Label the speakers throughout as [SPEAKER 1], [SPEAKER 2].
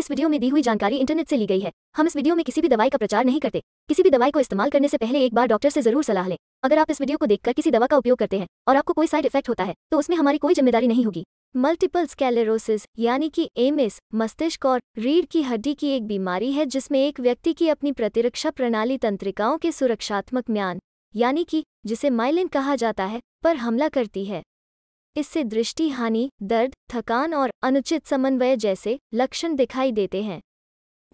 [SPEAKER 1] इस वीडियो में दी हुई जानकारी इंटरनेट से ली गई है हम इस वीडियो में किसी भी दवाई का प्रचार नहीं करते किसी भी दवाई को इस्तेमाल करने से पहले एक बार डॉक्टर से जरूर सलाह लें अगर आप इस वीडियो को देखकर किसी दवा का उपयोग करते हैं और आपको कोई साइड इफेक्ट होता है तो उसमें हमारी कोई जिम्मेदारी नहीं होगी मल्टीपल स्केलेरोसिस यानी कि एमिस मस्तिष्क और रीढ़ की हड्डी की एक बीमारी है जिसमें एक व्यक्ति की अपनी प्रतिरक्षा प्रणाली तंत्रिकाओं के सुरक्षात्मक म्यान यानी कि जिसे माइलिन कहा जाता है पर हमला करती है इससे दृष्टि हानि दर्द थकान और अनुचित समन्वय जैसे लक्षण दिखाई देते हैं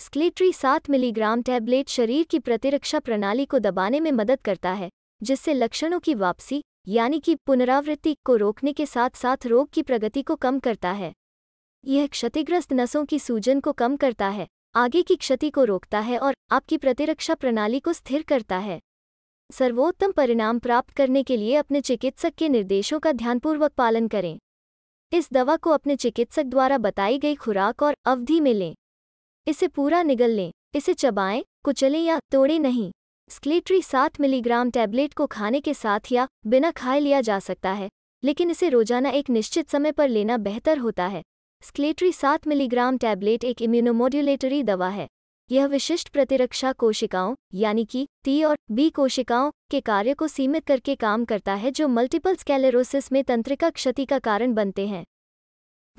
[SPEAKER 1] स्क्लेट्री सात मिलीग्राम टैबलेट शरीर की प्रतिरक्षा प्रणाली को दबाने में मदद करता है जिससे लक्षणों की वापसी यानी कि पुनरावृत्ति को रोकने के साथ साथ रोग की प्रगति को कम करता है यह क्षतिग्रस्त नसों की सूजन को कम करता है आगे की क्षति को रोकता है और आपकी प्रतिरक्षा प्रणाली को स्थिर करता है सर्वोत्तम परिणाम प्राप्त करने के लिए अपने चिकित्सक के निर्देशों का ध्यानपूर्वक पालन करें इस दवा को अपने चिकित्सक द्वारा बताई गई खुराक और अवधि में लें इसे पूरा निगल लें इसे चबाएं कुचलें या तोड़ें नहीं स्क्लेटरी सात मिलीग्राम टैबलेट को खाने के साथ या बिना खाए लिया जा सकता है लेकिन इसे रोजाना एक निश्चित समय पर लेना बेहतर होता है स्क्लेटरी सात मिलीग्राम टैबलेट एक इम्यूनोमोड्यूलेटरी दवा है यह विशिष्ट प्रतिरक्षा कोशिकाओं यानी कि टी और बी कोशिकाओं के कार्य को सीमित करके काम करता है जो मल्टीपल स्केलेरोसिस में तंत्रिका क्षति का कारण बनते हैं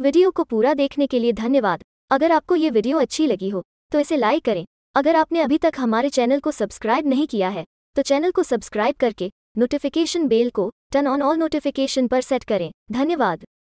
[SPEAKER 1] वीडियो को पूरा देखने के लिए धन्यवाद अगर आपको ये वीडियो अच्छी लगी हो तो इसे लाइक करें अगर आपने अभी तक हमारे चैनल को सब्सक्राइब नहीं किया है तो चैनल को सब्सक्राइब करके नोटिफिकेशन बेल को टर्न ऑन ऑल नोटिफिकेशन पर सेट करें धन्यवाद